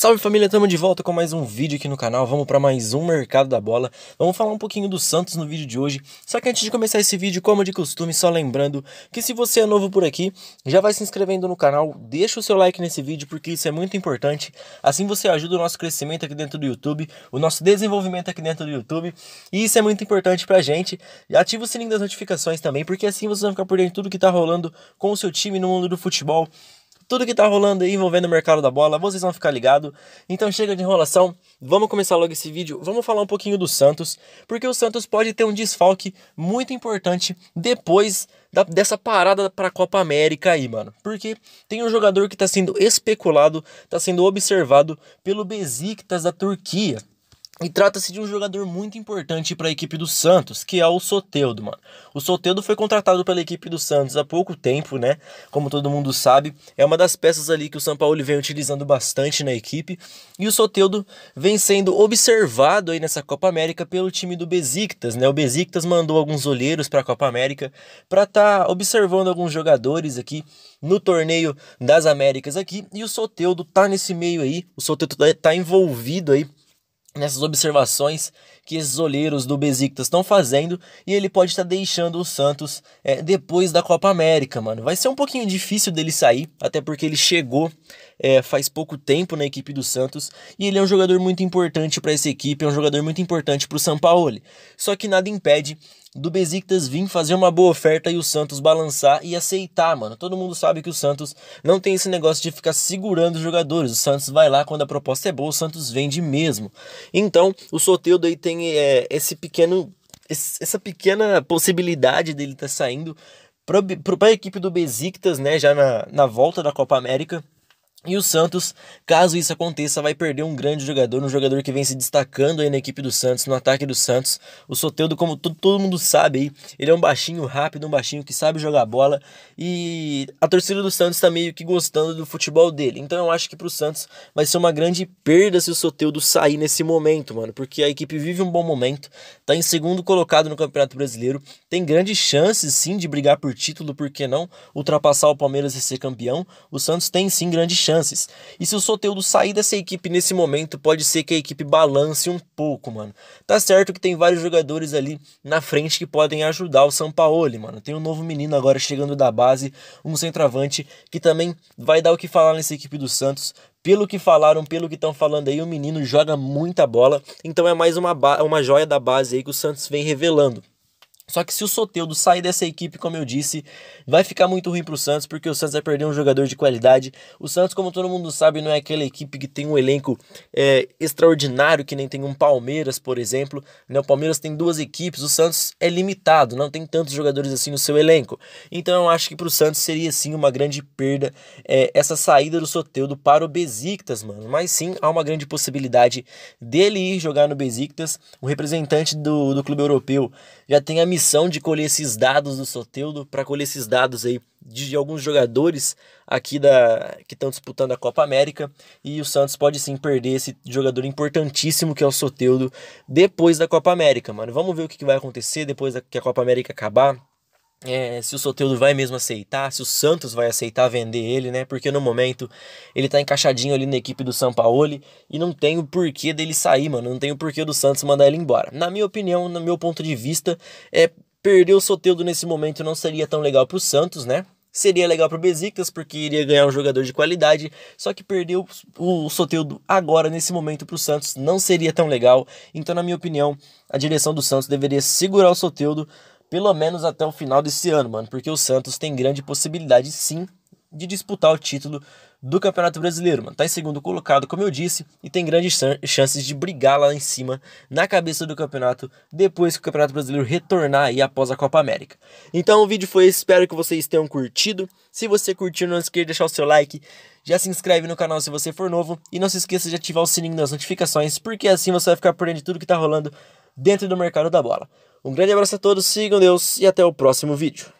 Salve família, estamos de volta com mais um vídeo aqui no canal. Vamos para mais um mercado da bola. Vamos falar um pouquinho do Santos no vídeo de hoje. Só que antes de começar esse vídeo, como de costume, só lembrando que se você é novo por aqui, já vai se inscrevendo no canal, deixa o seu like nesse vídeo porque isso é muito importante. Assim você ajuda o nosso crescimento aqui dentro do YouTube, o nosso desenvolvimento aqui dentro do YouTube, e isso é muito importante pra gente. E ativa o sininho das notificações também, porque assim você vai ficar por dentro de tudo que tá rolando com o seu time no mundo do futebol tudo que tá rolando aí envolvendo o mercado da bola, vocês vão ficar ligados. Então chega de enrolação, vamos começar logo esse vídeo. Vamos falar um pouquinho do Santos, porque o Santos pode ter um desfalque muito importante depois da, dessa parada para Copa América aí, mano. Porque tem um jogador que está sendo especulado, está sendo observado pelo Besiktas da Turquia. E trata-se de um jogador muito importante para a equipe do Santos, que é o Soteldo, mano. O Soteldo foi contratado pela equipe do Santos há pouco tempo, né? Como todo mundo sabe, é uma das peças ali que o São Paulo vem utilizando bastante na equipe. E o Soteldo vem sendo observado aí nessa Copa América pelo time do Besiktas, né? O Besiktas mandou alguns olheiros para a Copa América para estar tá observando alguns jogadores aqui no torneio das Américas aqui. E o Soteldo tá nesse meio aí, o Soteldo tá, tá envolvido aí nessas observações que esses olheiros do Besiktas estão fazendo e ele pode estar tá deixando o Santos é, depois da Copa América, mano. Vai ser um pouquinho difícil dele sair, até porque ele chegou é, faz pouco tempo na equipe do Santos e ele é um jogador muito importante para essa equipe, é um jogador muito importante para o São Paulo. Só que nada impede do Besiktas vir fazer uma boa oferta e o Santos balançar e aceitar, mano. Todo mundo sabe que o Santos não tem esse negócio de ficar segurando os jogadores. O Santos vai lá quando a proposta é boa, o Santos vende mesmo. Então, o Soteldo aí tem tem é, esse pequeno. essa pequena possibilidade dele estar tá saindo para a equipe do Besiktas, né? Já na, na volta da Copa América. E o Santos, caso isso aconteça, vai perder um grande jogador, um jogador que vem se destacando aí na equipe do Santos, no ataque do Santos. O Soteldo, como todo mundo sabe aí, ele é um baixinho rápido, um baixinho que sabe jogar bola. E a torcida do Santos tá meio que gostando do futebol dele. Então eu acho que pro Santos vai ser uma grande perda se o Soteldo sair nesse momento, mano. Porque a equipe vive um bom momento, tá em segundo colocado no Campeonato Brasileiro. Tem grandes chances, sim, de brigar por título, por que não? Ultrapassar o Palmeiras e ser campeão. O Santos tem, sim, grandes chances chances. E se o Soteudo sair dessa equipe nesse momento, pode ser que a equipe balance um pouco, mano. Tá certo que tem vários jogadores ali na frente que podem ajudar o São Paulo, mano. Tem um novo menino agora chegando da base, um centroavante que também vai dar o que falar nessa equipe do Santos. Pelo que falaram, pelo que estão falando aí, o menino joga muita bola. Então é mais uma, uma joia da base aí que o Santos vem revelando. Só que se o Soteudo sair dessa equipe, como eu disse, vai ficar muito ruim para o Santos, porque o Santos vai perder um jogador de qualidade. O Santos, como todo mundo sabe, não é aquela equipe que tem um elenco é, extraordinário, que nem tem um Palmeiras, por exemplo. Né? O Palmeiras tem duas equipes, o Santos é limitado, não tem tantos jogadores assim no seu elenco. Então eu acho que para o Santos seria sim uma grande perda é, essa saída do Soteudo para o Besiktas, mano. Mas sim, há uma grande possibilidade dele ir jogar no Besiktas. O representante do, do clube europeu já tem a missão missão de colher esses dados do Soteudo para colher esses dados aí de, de alguns jogadores aqui da que estão disputando a Copa América e o Santos pode sim perder esse jogador importantíssimo que é o Soteudo depois da Copa América, mano. Vamos ver o que, que vai acontecer depois da, que a Copa América acabar é, se o Soteldo vai mesmo aceitar, se o Santos vai aceitar vender ele, né? Porque no momento ele tá encaixadinho ali na equipe do São Paulo e não tem o porquê dele sair, mano. Não tem o porquê do Santos mandar ele embora. Na minha opinião, no meu ponto de vista, é, perder o Soteldo nesse momento não seria tão legal pro Santos, né? Seria legal pro Besiktas porque iria ganhar um jogador de qualidade, só que perder o, o Soteldo agora nesse momento pro Santos não seria tão legal. Então, na minha opinião, a direção do Santos deveria segurar o Soteldo pelo menos até o final desse ano, mano, porque o Santos tem grande possibilidade sim de disputar o título do Campeonato Brasileiro, mano. Tá em segundo colocado, como eu disse, e tem grandes chances de brigar lá em cima, na cabeça do campeonato, depois que o Campeonato Brasileiro retornar aí após a Copa América. Então o vídeo foi, espero que vocês tenham curtido. Se você curtiu, não esqueça de deixar o seu like, já se inscreve no canal se você for novo e não se esqueça de ativar o sininho das notificações, porque assim você vai ficar por dentro de tudo que tá rolando dentro do mercado da bola. Um grande abraço a todos, sigam Deus e até o próximo vídeo.